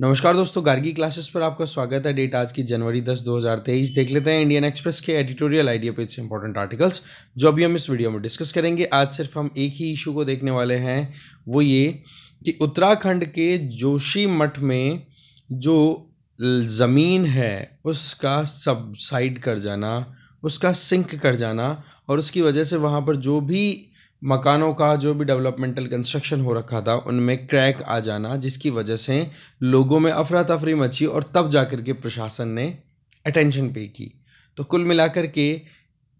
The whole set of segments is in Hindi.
नमस्कार दोस्तों गार्गी क्लासेस पर आपका स्वागत है डेट आज की जनवरी 10 2023 देख लेते हैं इंडियन एक्सप्रेस के एडिटोरियल आइडिया पेज से इंपॉर्टेंट आर्टिकल्स जो अभी हम इस वीडियो में डिस्कस करेंगे आज सिर्फ हम एक ही इशू को देखने वाले हैं वो ये कि उत्तराखंड के जोशी मठ में जो ज़मीन है उसका सबसाइड कर जाना उसका सिंक कर जाना और उसकी वजह से वहाँ पर जो भी मकानों का जो भी डेवलपमेंटल कंस्ट्रक्शन हो रखा था उनमें क्रैक आ जाना जिसकी वजह से लोगों में अफरा तफरी मची और तब जा कर के प्रशासन ने अटेंशन पे की तो कुल मिलाकर के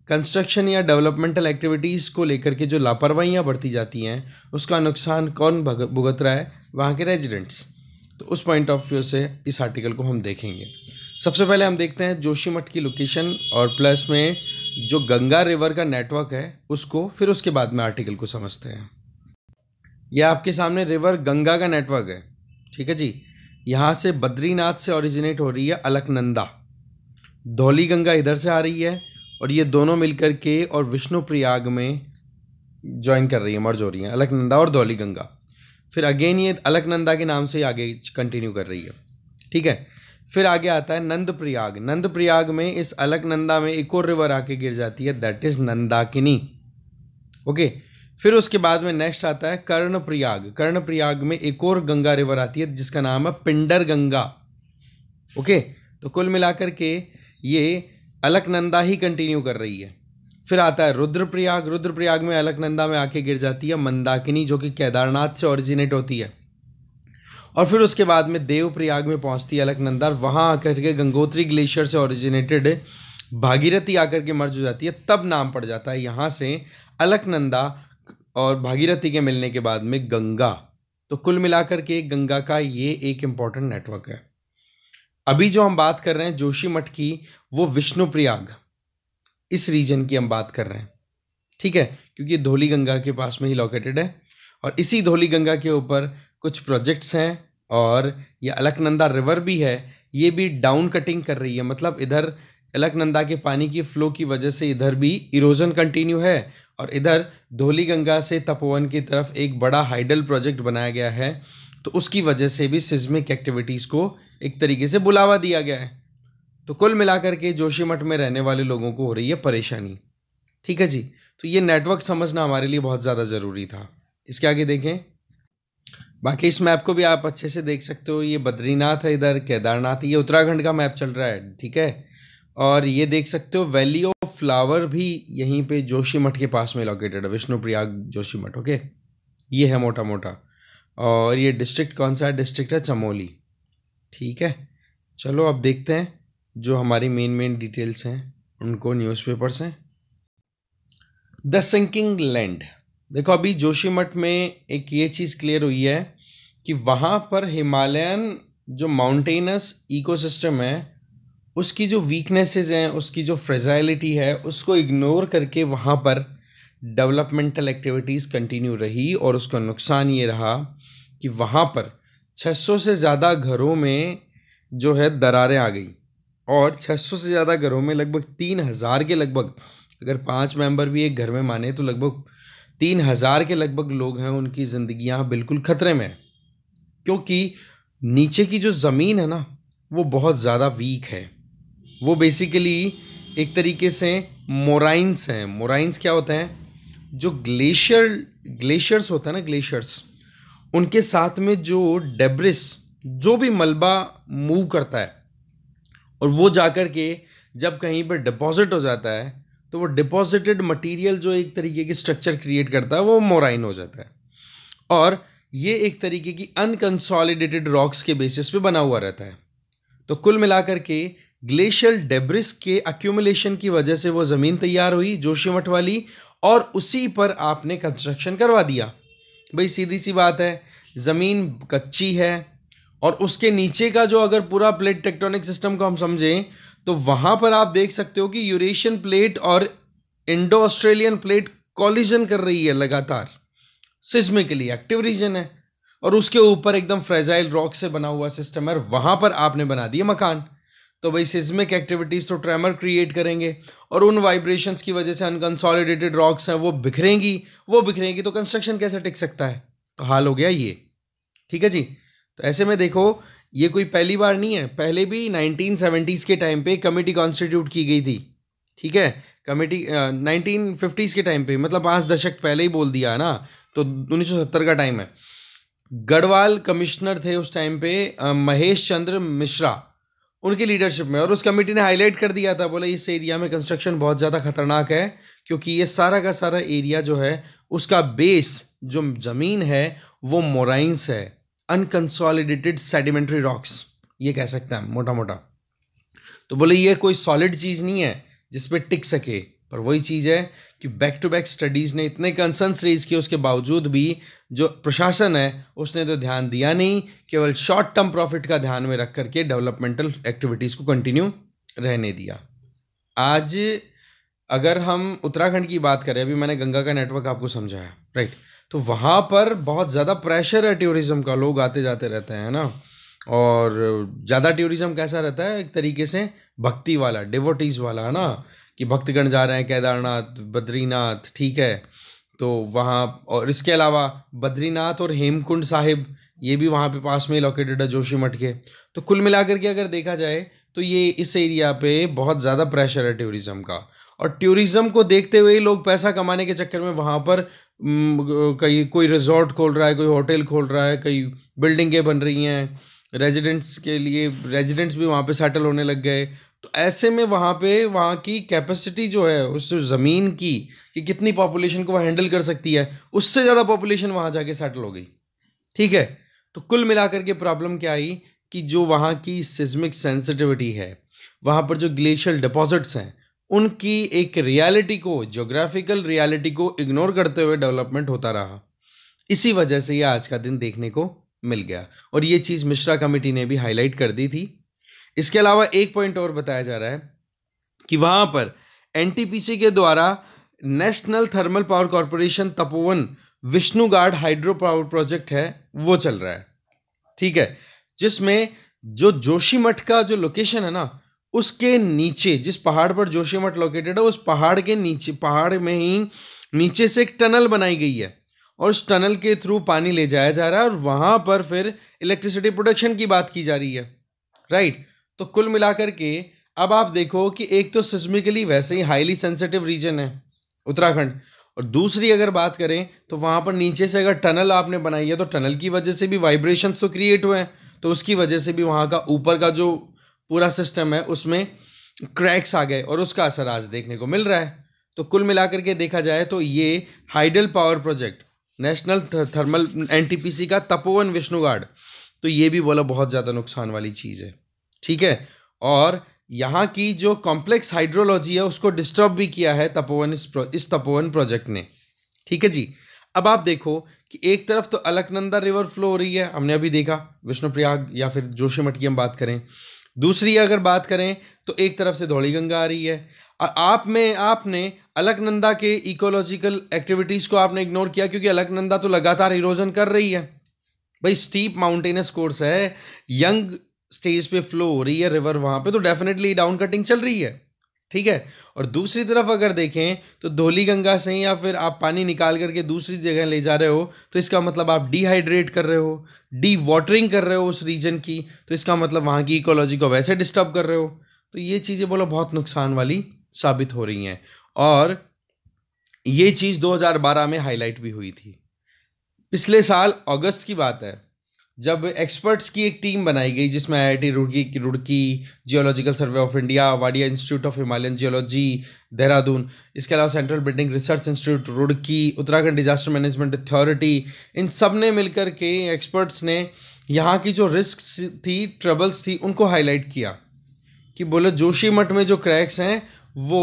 कंस्ट्रक्शन या डेवलपमेंटल एक्टिविटीज़ को लेकर के जो लापरवाहियाँ बढ़ती जाती हैं उसका नुकसान कौन भुगत रहा है वहाँ के रेजिडेंट्स तो उस पॉइंट ऑफ व्यू से इस आर्टिकल को हम देखेंगे सबसे पहले हम देखते हैं जोशीमठ की लोकेशन और प्लस में जो गंगा रिवर का नेटवर्क है उसको फिर उसके बाद में आर्टिकल को समझते हैं यह आपके सामने रिवर गंगा का नेटवर्क है ठीक है जी यहाँ से बद्रीनाथ से ओरिजिनेट हो रही है अलकनंदा धौली गंगा इधर से आ रही है और ये दोनों मिलकर के और विष्णुप्रयाग में ज्वाइन कर रही है मर्ज हो रही है अलकनंदा और धौली गंगा फिर अगेन ये अलकनंदा के नाम से आगे कंटिन्यू कर रही है ठीक है फिर आगे आता है नंद प्रयाग नंद प्रयाग में इस अलकनंदा में एक और रिवर आके गिर जाती है दैट इज़ नंदाकिनी ओके फिर उसके बाद में नेक्स्ट आता है कर्ण प्रयाग कर्ण प्रयाग में एक और गंगा रिवर आती है जिसका नाम है पिंडर गंगा ओके तो कुल मिलाकर के ये अलकनंदा ही कंटिन्यू कर रही है फिर आता है रुद्रप्रयाग रुद्रप्रयाग में अलकनंदा में आके गिर जाती है मंदाकिनी जो कि केदारनाथ से ओरिजिनेट होती है और फिर उसके बाद में देवप्रयाग में पहुंचती है अलकनंदा वहां आकर के गंगोत्री ग्लेशियर से ओरिजिनेटेड भागीरथी आकर के मर्ज हो जाती है तब नाम पड़ जाता है यहां से अलकनंदा और भागीरथी के मिलने के बाद में गंगा तो कुल मिलाकर के गंगा का ये एक इंपॉर्टेंट नेटवर्क है अभी जो हम बात कर रहे हैं जोशी मठ की वो विष्णुप्रयाग इस रीजन की हम बात कर रहे हैं ठीक है क्योंकि धोली गंगा के पास में ही लोकेटेड है और इसी धोली गंगा के ऊपर कुछ प्रोजेक्ट्स हैं और ये अलकनंदा रिवर भी है ये भी डाउन कटिंग कर रही है मतलब इधर अलकनंदा के पानी की फ़्लो की वजह से इधर भी इरोजन कंटिन्यू है और इधर धोली गंगा से तपोवन की तरफ एक बड़ा हाइडल प्रोजेक्ट बनाया गया है तो उसकी वजह से भी सिज्मिक एक्टिविटीज़ को एक तरीके से बुलावा दिया गया है तो कुल मिलाकर के जोशीमठ में रहने वाले लोगों को हो रही है परेशानी ठीक है जी तो ये नेटवर्क समझना हमारे लिए बहुत ज़्यादा ज़रूरी था इसके आगे देखें बाकी इस मैप को भी आप अच्छे से देख सकते हो ये बद्रीनाथ है इधर केदारनाथ ये उत्तराखंड का मैप चल रहा है ठीक है और ये देख सकते हो वैली ऑफ फ्लावर भी यहीं पे मठ के पास में लोकेटेड है विष्णु प्रयाग जोशी मठ ओके ये है मोटा मोटा और ये डिस्ट्रिक्ट कौन सा है डिस्ट्रिक्ट है चमोली ठीक है चलो अब देखते हैं जो हमारी मेन मेन डिटेल्स हैं उनको न्यूज़पेपर्स से द सिंकिंग लैंड देखो अभी जोशीमठ में एक ये चीज़ क्लियर हुई है कि वहाँ पर हिमालयन जो माउंटेनस इकोसिस्टम है उसकी जो वीकनेसेस हैं उसकी जो फ्रेजाइलिटी है उसको इग्नोर करके वहाँ पर डेवलपमेंटल एक्टिविटीज़ कंटिन्यू रही और उसका नुकसान ये रहा कि वहाँ पर 600 से ज़्यादा घरों में जो है दरारें आ गई और 600 से ज़्यादा घरों में लगभग तीन हज़ार के लगभग अगर पाँच मेंबर भी एक घर में माने तो लगभग तीन हज़ार के लगभग लोग हैं उनकी ज़िंदगियाँ बिल्कुल ख़तरे में हैं क्योंकि नीचे की जो ज़मीन है ना वो बहुत ज़्यादा वीक है वो बेसिकली एक तरीके से मोराइंस हैं मोराइंस क्या होते हैं जो ग्लेशियर ग्लेशियर्स होते हैं ना ग्लेशियर्स उनके साथ में जो डेब्रिस जो भी मलबा मूव करता है और वो जाकर के जब कहीं पर डिपॉजिट हो जाता है तो वो डिपॉजिटेड मटेरियल जो एक तरीके की स्ट्रक्चर क्रिएट करता है वो मोराइन हो जाता है और ये एक तरीके की अनकंसॉलिडेटेड रॉक्स के बेसिस पे बना हुआ रहता है तो कुल मिलाकर के ग्लेशियल डेब्रिस के अक्यूमुलेशन की वजह से वो ज़मीन तैयार हुई जोशीमठ वाली और उसी पर आपने कंस्ट्रक्शन करवा दिया भाई सीधी सी बात है ज़मीन कच्ची है और उसके नीचे का जो अगर पूरा प्लेट टेक्टोनिक सिस्टम को हम समझें तो वहां पर आप देख सकते हो कि यूरेशियन प्लेट और इंडो ऑस्ट्रेलियन प्लेट कॉलिजन कर रही है लगातार सिस्मिकली एक्टिव रीजन है और उसके ऊपर एकदम फ्रेजाइल रॉक से बना हुआ सिस्टम है और वहां पर आपने बना दिया मकान तो भाई सिस्मिक एक्टिविटीज़ तो ट्रेमर क्रिएट करेंगे और उन वाइब्रेशंस की वजह से अनकंसॉलिडेटेड रॉक्स हैं वो बिखरेंगी वो बिखरेंगी तो कंस्ट्रक्शन कैसे टिक सकता है तो हाल हो गया ये ठीक है जी तो ऐसे में देखो ये कोई पहली बार नहीं है पहले भी नाइनटीन सेवेंटीज के टाइम पे कमेटी कॉन्स्टिट्यूट की गई थी ठीक है कमेटी नाइनटीन फिफ्टीज़ के टाइम पे मतलब पाँच दशक पहले ही बोल दिया ना तो सत्तर का टाइम है गढ़वाल कमिश्नर थे उस टाइम पे महेश चंद्र मिश्रा उनकी लीडरशिप में और उस कमेटी ने हाईलाइट कर दिया था बोला इस एरिया में कंस्ट्रक्शन बहुत ज़्यादा ख़तरनाक है क्योंकि ये सारा का सारा एरिया जो है उसका बेस जो ज़मीन है वो मोराइंस है अनकंसॉलिडेटेड सेडिमेंट्री रॉक्स ये कह सकते हैं मोटा मोटा तो बोले ये कोई सॉलिड चीज़ नहीं है जिस पर टिक सके पर वही चीज़ है कि बैक टू बैक स्टडीज़ ने इतने कंसर्नस रेज किए उसके बावजूद भी जो प्रशासन है उसने तो ध्यान दिया नहीं केवल शॉर्ट टर्म प्रॉफिट का ध्यान में रख करके डेवलपमेंटल एक्टिविटीज़ को कंटिन्यू रहने दिया आज अगर हम उत्तराखंड की बात करें अभी मैंने गंगा का नेटवर्क आपको समझाया राइट right? तो वहाँ पर बहुत ज़्यादा प्रेशर है टूरिज़म का लोग आते जाते रहते हैं ना और ज़्यादा टूरिज़म कैसा रहता है एक तरीके से भक्ति वाला डिवोटीज़ वाला है ना कि भक्तगण जा रहे हैं केदारनाथ बद्रीनाथ ठीक है तो वहाँ और इसके अलावा बद्रीनाथ और हेमकुंड साहिब ये भी वहाँ पे पास में ही लोकेटेड है जोशी मठ के तो कुल मिलाकर के अगर देखा जाए तो ये इस एरिया पे बहुत ज़्यादा प्रेशर है टूरिज़म का और टूरिज़म को देखते हुए ही लोग पैसा कमाने के चक्कर में वहाँ पर कहीं कोई रिजॉर्ट खोल रहा है कोई होटल खोल रहा है कई बिल्डिंगें बन रही हैं रेजिडेंट्स के लिए रेजिडेंट्स भी वहाँ पे सेटल होने लग गए तो ऐसे में वहाँ पे वहाँ की कैपेसिटी जो है उस ज़मीन की कि कितनी पॉपुलेशन को वह हैंडल कर सकती है उससे ज़्यादा पॉपुलेशन वहाँ जाके सेटल हो गई ठीक है तो कुल मिलाकर के प्रॉब्लम क्या आई कि जो वहाँ की सिस्मिक सेंसिटिविटी है वहाँ पर जो ग्लेशियल डिपॉजिट्स हैं उनकी एक रियलिटी को ज्योग्राफिकल रियलिटी को इग्नोर करते हुए डेवलपमेंट होता रहा इसी वजह से यह आज का दिन देखने को मिल गया और ये चीज़ मिश्रा कमेटी ने भी हाईलाइट कर दी थी इसके अलावा एक पॉइंट और बताया जा रहा है कि वहाँ पर एन के द्वारा National Thermal Power Corporation Tapovan गार्ड हाइड्रो पावर प्रोजेक्ट है वो चल रहा है ठीक है जिसमें जो जोशीमठ का जो लोकेशन है ना उसके नीचे जिस पहाड़ पर जोशी मठ लोकेटेड है उस पहाड़ के नीचे पहाड़ में ही नीचे से एक टनल बनाई गई है और उस टनल के थ्रू पानी ले जाया जा रहा है और वहाँ पर फिर इलेक्ट्रिसिटी प्रोडक्शन की बात की जा रही है राइट तो कुल मिलाकर के अब आप देखो कि एक तो सिस्मिकली वैसे ही हाईली सेंसिटिव रीजन है उत्तराखंड और दूसरी अगर बात करें तो वहाँ पर नीचे से अगर टनल आपने बनाई है तो टनल की वजह से भी वाइब्रेशंस तो क्रिएट हुए हैं तो उसकी वजह से भी वहाँ का ऊपर का जो पूरा सिस्टम है उसमें क्रैक्स आ गए और उसका असर आज देखने को मिल रहा है तो कुल मिलाकर के देखा जाए तो ये hydel power project national thermal NTPC का तपोवन विष्णुगार्ड तो ये भी बोला बहुत ज़्यादा नुकसान वाली चीज़ है ठीक है और यहाँ की जो कॉम्प्लेक्स हाइड्रोलॉजी है उसको डिस्टर्ब भी किया है तपोवन इस प्रो, इस तपोवन प्रोजेक्ट ने ठीक है जी अब आप देखो कि एक तरफ तो अलकनंदा रिवर फ्लो हो रही है हमने अभी देखा विष्णुप्रयाग या फिर जोशीमठ की हम बात करें दूसरी अगर बात करें तो एक तरफ से धौली गंगा आ रही है और आप में आपने अलकनंदा के इकोलॉजिकल एक्टिविटीज़ को आपने इग्नोर किया क्योंकि अलकनंदा तो लगातार इरोजन कर रही है भाई स्टीप माउंटेनस कोर्स है यंग स्टेज पे फ्लो हो रही है रिवर वहाँ पे तो डेफिनेटली डाउन कटिंग चल रही है ठीक है और दूसरी तरफ अगर देखें तो धोली गंगा से या फिर आप पानी निकाल करके दूसरी जगह ले जा रहे हो तो इसका मतलब आप डिहाइड्रेट कर रहे हो डी वाटरिंग कर रहे हो उस रीजन की तो इसका मतलब वहाँ की इकोलॉजी को वैसे डिस्टर्ब कर रहे हो तो ये चीज़ें बोलो बहुत नुकसान वाली साबित हो रही हैं और ये चीज़ 2012 में हाईलाइट भी हुई थी पिछले साल अगस्त की बात है जब एक्सपर्ट्स की एक टीम बनाई गई जिसमें IIT Roorkee Roorkee Geological Survey of India Wadia Institute of Himalayan Geology Dehradun इसके अलावा Central Building Research Institute Roorkee Uttarakhand Disaster Management Authority इन सब ने मिलकर के एक्सपर्ट्स ने यहाँ की जो रिस्क थी ट्रबल्स थी उनको हाईलाइट किया कि बोले जोशी मठ में जो क्रैक्स हैं वो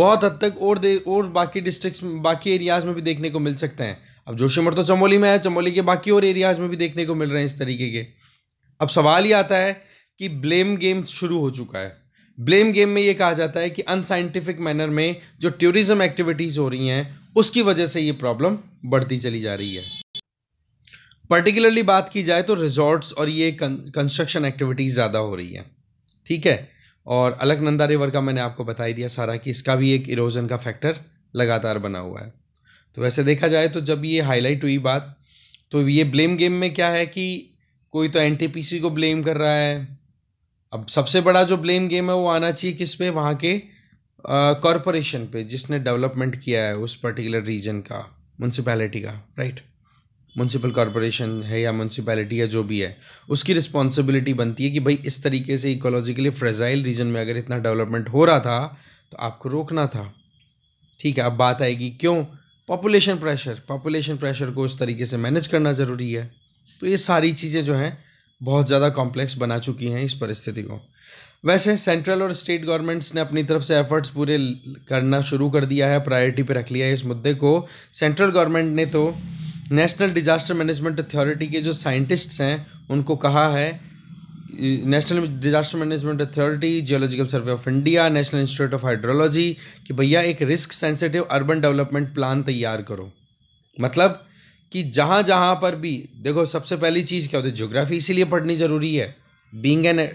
बहुत हद तक और दे और बाकी डिस्ट्रिक्ट बाकी एरियाज़ में भी देखने को मिल सकते हैं अब जोशीमठ तो चमोली में है चमोली के बाकी और एरियाज में भी देखने को मिल रहे हैं इस तरीके के अब सवाल ये आता है कि ब्लेम गेम शुरू हो चुका है ब्लेम गेम में ये कहा जाता है कि अनसाइंटिफिक मैनर में जो टूरिज्म एक्टिविटीज़ हो रही हैं उसकी वजह से ये प्रॉब्लम बढ़ती चली जा रही है पर्टिकुलरली बात की जाए तो रिजॉर्ट्स और ये कंस्ट्रक्शन एक्टिविटीज़ ज़्यादा हो रही है ठीक है और अलकनंदा रिवर का मैंने आपको बता ही दिया सारा कि इसका भी एक इरोजन का फैक्टर लगातार बना हुआ है तो वैसे देखा जाए तो जब ये हाईलाइट हुई बात तो ये ब्लेम गेम में क्या है कि कोई तो एन को ब्लेम कर रहा है अब सबसे बड़ा जो ब्लेम गेम है वो आना चाहिए किस पे वहाँ के कॉरपोरेशन पे जिसने डेवलपमेंट किया है उस पर्टिकुलर रीजन का म्यूनसिपैलिटी का राइट म्यूनसिपल कॉरपोरेशन है या म्यूनसिपैलिटी या जो भी है उसकी रिस्पॉन्सिबिलिटी बनती है कि भाई इस तरीके से इकोलॉजिकली फ्रेजाइल रीजन में अगर इतना डेवलपमेंट हो रहा था तो आपको रोकना था ठीक है अब बात आएगी क्यों पॉपुलेशन प्रेशर पॉपुलेशन प्रेशर को उस तरीके से मैनेज करना ज़रूरी है तो ये सारी चीज़ें जो हैं बहुत ज़्यादा कॉम्प्लेक्स बना चुकी हैं इस परिस्थिति को वैसे सेंट्रल और स्टेट गवर्नमेंट्स ने अपनी तरफ से एफर्ट्स पूरे करना शुरू कर दिया है प्रायोरिटी पर रख लिया है इस मुद्दे को सेंट्रल गवर्नमेंट ने तो नेशनल डिजास्टर मैनेजमेंट अथॉरिटी के जो साइंटिस्ट्स हैं उनको कहा है National Disaster Management Authority Geological Survey of India National Institute of Hydrology कि भैया एक risk sensitive urban development plan तैयार करो मतलब कि जहाँ जहाँ पर भी देखो सबसे पहली चीज़ क्या होती है ज्योग्राफी इसीलिए पढ़नी ज़रूरी है बींग एन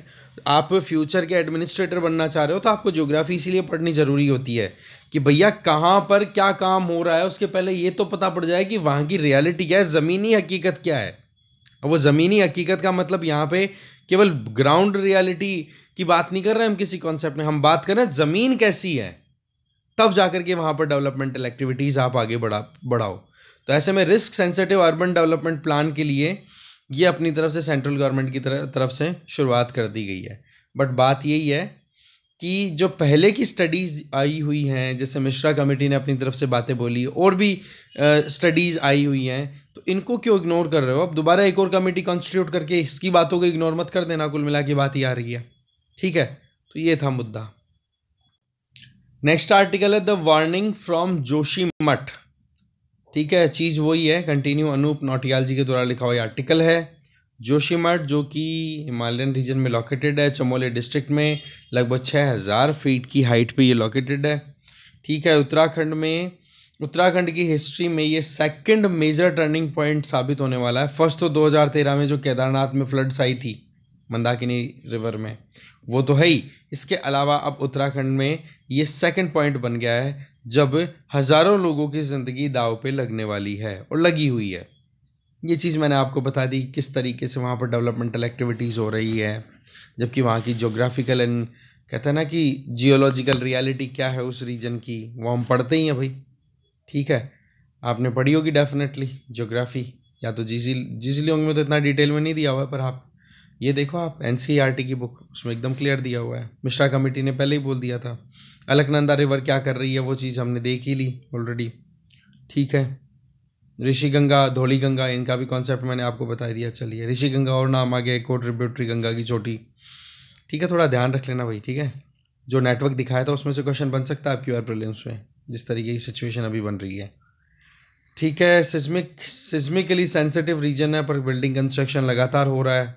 आप फ्यूचर के एडमिनिस्ट्रेटर बनना चाह रहे हो तो आपको ज्योग्राफी इसीलिए पढ़नी ज़रूरी होती है कि भैया कहाँ पर क्या काम हो रहा है उसके पहले ये तो पता पड़ जाए कि वहाँ की रियलिटी क्या है ज़मीनी हकीकत क्या है वो ज़मीनी हकीकत का मतलब यहाँ पे केवल ग्राउंड रियलिटी की बात नहीं कर रहे हम किसी कॉन्सेप्ट में हम बात कर रहे हैं ज़मीन कैसी है तब जाकर के वहां पर डेवलपमेंटल एक्टिविटीज़ आप आगे बढ़ा बढ़ाओ तो ऐसे में risk sensitive urban development plan के लिए ये अपनी तरफ से सेंट्रल गवर्नमेंट की तरफ से शुरुआत कर दी गई है बट बात यही है कि जो पहले की स्टडीज़ आई हुई हैं जैसे मिश्रा कमेटी ने अपनी तरफ से बातें बोली और भी स्टडीज़ आई हुई हैं तो इनको क्यों इग्नोर कर रहे हो अब दोबारा एक और कमेटी कॉन्स्टिट्यूट करके इसकी बातों को इग्नोर मत कर देना कुल मिला के बात ही आ रही है ठीक है तो ये था मुद्दा नेक्स्ट आर्टिकल है the warning from Joshimath ठीक है चीज़ वही है कंटिन्यू अनूप नोटियाल जी के द्वारा लिखा हुआ आर्टिकल है जोशीमठ जो कि हिमालयन रीजन में लोकेटेड है चमोली डिस्ट्रिक्ट में लगभग छः हज़ार फीट की हाइट पे ये लोकेटेड है ठीक है उत्तराखंड में उत्तराखंड की हिस्ट्री में ये सेकंड मेजर टर्निंग पॉइंट साबित होने वाला है फर्स्ट तो 2013 में जो केदारनाथ में फ्लड्स आई थी मंदाकिनी रिवर में वो तो है ही इसके अलावा अब उत्तराखंड में ये सेकंड पॉइंट बन गया है जब हज़ारों लोगों की ज़िंदगी दाव पे लगने वाली है और लगी हुई है ये चीज़ मैंने आपको बता दी किस तरीके से वहाँ पर डेवलपमेंटल एक्टिविटीज़ हो रही है जबकि वहाँ की जोग्राफिकल एंड कहते हैं ना कि जियोलॉजिकल रियलिटी क्या है उस रीजन की वो हम पढ़ते ही हैं भाई ठीक है आपने पढ़ी होगी डेफिनेटली जोग्राफ़ी या तो जी जी में तो इतना डिटेल में नहीं दिया हुआ है पर आप ये देखो आप एन e की बुक उसमें एकदम क्लियर दिया हुआ है मिश्रा कमेटी ने पहले ही बोल दिया था अलकनंदा रिवर क्या कर रही है वो चीज़ हमने देख ही ली ऑलरेडी ठीक है ऋषि गंगा धोली गंगा इनका भी कॉन्सेप्ट मैंने आपको बता दिया चलिए ऋषि गंगा और नाम आ गया कोट ट्रिब्यूटरी गंगा की चोटी ठीक है थोड़ा ध्यान रख लेना भाई ठीक है जो नेटवर्क दिखाया था उसमें से क्वेश्चन बन सकता है आपकी बार प्रिलिम्स में जिस तरीके की सिचुएशन अभी बन रही है ठीक है सिस्मिक सिस्मिकली सेंसिटिव रीजन है पर बिल्डिंग कंस्ट्रक्शन लगातार हो रहा है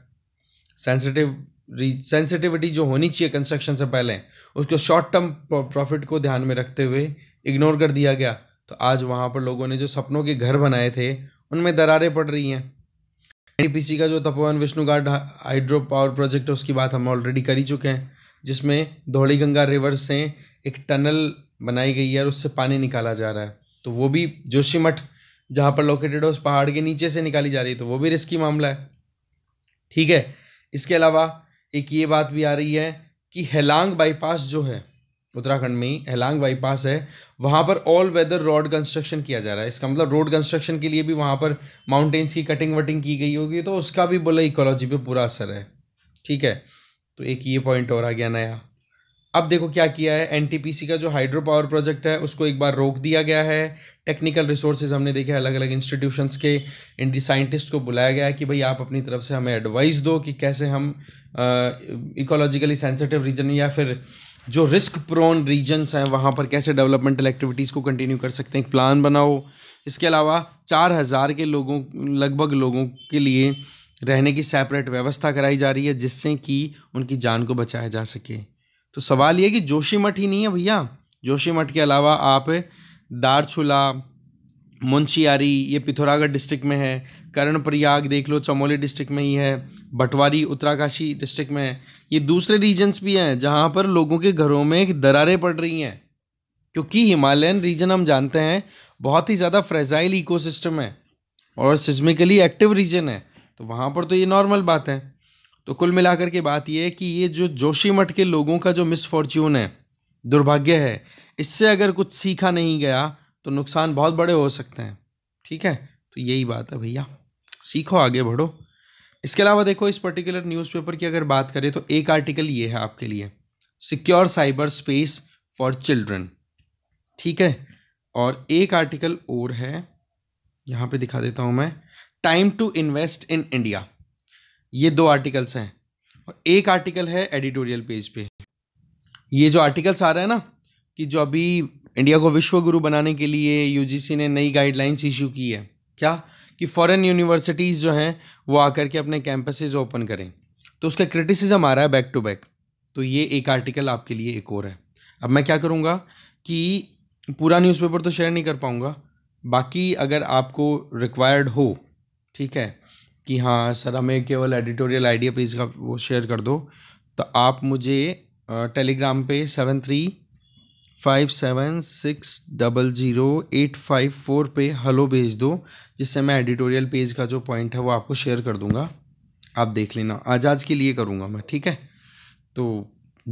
सेंसिटिव सेंसिटिविटी जो होनी चाहिए कंस्ट्रक्शन से पहले उसको शॉर्ट टर्म प्रॉफिट को ध्यान में रखते हुए इग्नोर कर दिया गया तो आज वहाँ पर लोगों ने जो सपनों के घर बनाए थे उनमें दरारें पड़ रही हैं एनटीपीसी का जो Tapovan Vishnugad hydro power project है उसकी बात हम ऑलरेडी कर ही चुके हैं जिसमें धौड़ी गंगा रिवर से एक टनल बनाई गई है और उससे पानी निकाला जा रहा है तो वो भी जोशीमठ जहाँ पर लोकेटेड है उस पहाड़ के नीचे से निकाली जा रही है तो वो भी रिस्की मामला है ठीक है इसके अलावा एक ये बात भी आ रही है कि हेलांग बाईपास जो है उत्तराखंड में ही एहलांग बाईपास है वहाँ पर ऑल वेदर रोड कंस्ट्रक्शन किया जा रहा है इसका मतलब रोड कंस्ट्रक्शन के लिए भी वहाँ पर माउंटेन्स की कटिंग वटिंग की गई होगी तो उसका भी बोला इकोलॉजी पे पूरा असर है ठीक है तो एक ये पॉइंट और आ गया नया अब देखो क्या किया है एन का जो हाइड्रो पावर प्रोजेक्ट है उसको एक बार रोक दिया गया है टेक्निकल रिसोर्सेज हमने देखे अलग अलग इंस्टीट्यूशंस के इन साइंटिस्ट को बुलाया गया है कि भाई आप अपनी तरफ से हमें एडवाइस दो कि कैसे हम इकोलॉजिकली सेंसिटिव रीजन या फिर जो रिस्क प्रोन रीजन्स हैं वहाँ पर कैसे डेवलपमेंटल एक्टिविटीज़ को कंटिन्यू कर सकते हैं एक प्लान बनाओ इसके अलावा चार हज़ार के लोगों लगभग लोगों के लिए रहने की सेपरेट व्यवस्था कराई जा रही है जिससे कि उनकी जान को बचाया जा सके तो सवाल ये कि जोशीमठ ही नहीं है भैया जोशीमठ के अलावा आप दारचूला मुंशियारी ये पिथौरागढ़ डिस्ट्रिक्ट में है प्रयाग देख लो चमोली डिस्ट्रिक्ट में ही है बटवारी उत्तराकाशी डिस्ट्रिक्ट में है ये दूसरे रीजन्स भी हैं जहाँ पर लोगों के घरों में एक दरारें पड़ रही हैं क्योंकि हिमालयन रीजन हम जानते हैं बहुत ही ज़्यादा फ्रेजाइल इकोसिस्टम है और सिस्मिकली एक्टिव रीजन है तो वहाँ पर तो ये नॉर्मल बात है तो कुल मिलाकर के बात यह है कि ये जो जोशीमठ के लोगों का जो मिसफॉर्च्यून है दुर्भाग्य है इससे अगर कुछ सीखा नहीं गया तो नुकसान बहुत बड़े हो सकते हैं ठीक है तो यही बात है भैया सीखो आगे बढ़ो इसके अलावा देखो इस पर्टिकुलर न्यूज़पेपर की अगर बात करें तो एक आर्टिकल ये है आपके लिए secure cyber space for children ठीक है और एक आर्टिकल और है यहाँ पे दिखा देता हूँ मैं time to invest in India ये दो आर्टिकल्स हैं और एक आर्टिकल है एडिटोरियल पेज पे ये जो आर्टिकल्स आ रहे हैं ना कि जो अभी इंडिया को विश्व गुरु बनाने के लिए यूजीसी ने नई गाइडलाइंस इशू की है क्या कि फॉरेन यूनिवर्सिटीज़ जो हैं वो आकर के अपने कैंपसेज ओपन करें तो उसका क्रिटिसिज्म आ रहा है बैक टू बैक तो ये एक आर्टिकल आपके लिए एक और है अब मैं क्या करूँगा कि पूरा न्यूज़पेपर तो शेयर नहीं कर पाऊँगा बाकी अगर आपको रिक्वायर्ड हो ठीक है कि हाँ सर हमें केवल एडिटोरियल आइडिया पेज का वो शेयर कर दो तो आप मुझे टेलीग्राम पे seven three five seven six double zero eight five four पे हलो भेज दो जिससे मैं एडिटोरियल पेज का जो पॉइंट है वो आपको शेयर कर दूंगा आप देख लेना आज आज के लिए करूँगा मैं ठीक है तो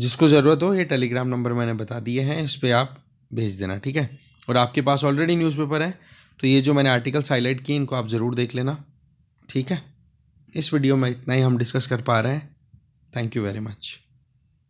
जिसको ज़रूरत हो ये टेलीग्राम नंबर मैंने बता दिए हैं इस पर आप भेज देना ठीक है और आपके पास ऑलरेडी न्यूज़पेपर है तो ये जो मैंने आर्टिकल्स हाईलाइट किए इनको आप ज़रूर देख लेना ठीक है इस वीडियो में इतना ही हम डिस्कस कर पा रहे हैं थैंक यू वेरी मच